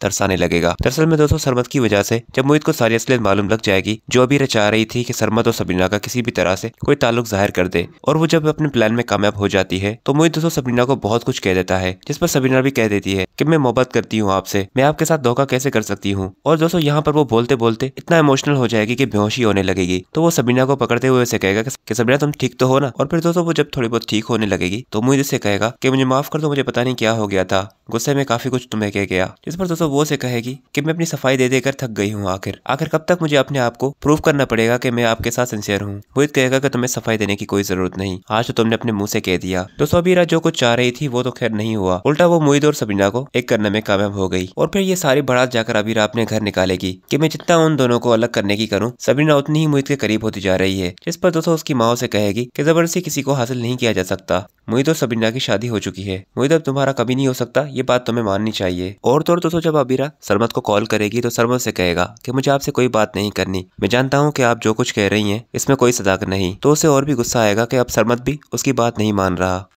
तरसाने लगेगा दरअसल में दोस्तों सरमत की वजह से जब मोहित को सारी असलियत मालूम लग जाएगी जो अभी रचा रही थी कि सरमत और सबरीना का किसी भी तरह से कोई ताल्लुक जाहिर कर दे और वो जब अपने प्लान में कामयाब हो जाती है तो मोहित दोस्तों सबरीना को बहुत कुछ कह देता है जिस पर सबरीना भी कह देती है कि मैं मोहब्बत करती हूँ आपसे मैं आपके साथ धोखा कैसे कर सकती हूँ और दोस्तों यहाँ पर वो बोलते बोलते इतना इमोशनल हो जाएगी की बेहोशी होने लगेगी तो वो सबरीना को पकड़ते हुए उसे कहेगा की सबरीना तुम ठीक तो हो ना और फिर दोस्तों वो जब थोड़ी बहुत ठीक होने लगेगी तो मोहित इसे कहेगा की मुझे माफ कर दो मुझे पता नहीं क्या हो गया था गुस्से में काफी कुछ तुम्हें कह गया जिस पर दोस्तों दोस्तों वो से कहेगी कि मैं अपनी सफाई दे देकर थक गई हूँ आखिर आखिर कब तक मुझे अपने आप को प्रूव करना पड़ेगा कि मैं आपके साथ सिंसियर हूँ मोहित कहेगा कि तुम्हें सफाई देने की कोई जरूरत नहीं आज तो तुमने अपने मुंह से कह दिया दोस्तों अबीरा जो कुछ चाह रही थी वो तो खैर नहीं हुआ उल्टा वो मोहित और सबीना को एक करने में कामयाब हो गई और फिर ये सारी बड़ा जाकर अबीरा अपने घर निकालेगी की मैं जितना उन दोनों को अलग करने की करूँ सबीना उतनी ही मोहित के करीब होती जा रही है जिस पर दोस्तों उसकी माओ से कहेगी की जबरदस्ती किसी को हासिल नहीं किया जा सकता मोहित और सबीना की शादी हो चुकी है मोहित अब तुम्हारा कभी नहीं हो सकता ये बात तुम्हें माननी चाहिए और तो और दोस्तों जब अबीरा सरमत को कॉल करेगी तो सरमत से कहेगा कि मुझे आपसे कोई बात नहीं करनी मैं जानता हूँ कि आप जो कुछ कह रही हैं इसमें कोई सदाक नहीं तो उसे और भी गुस्सा आएगा कि अब सरमत भी उसकी बात नहीं मान रहा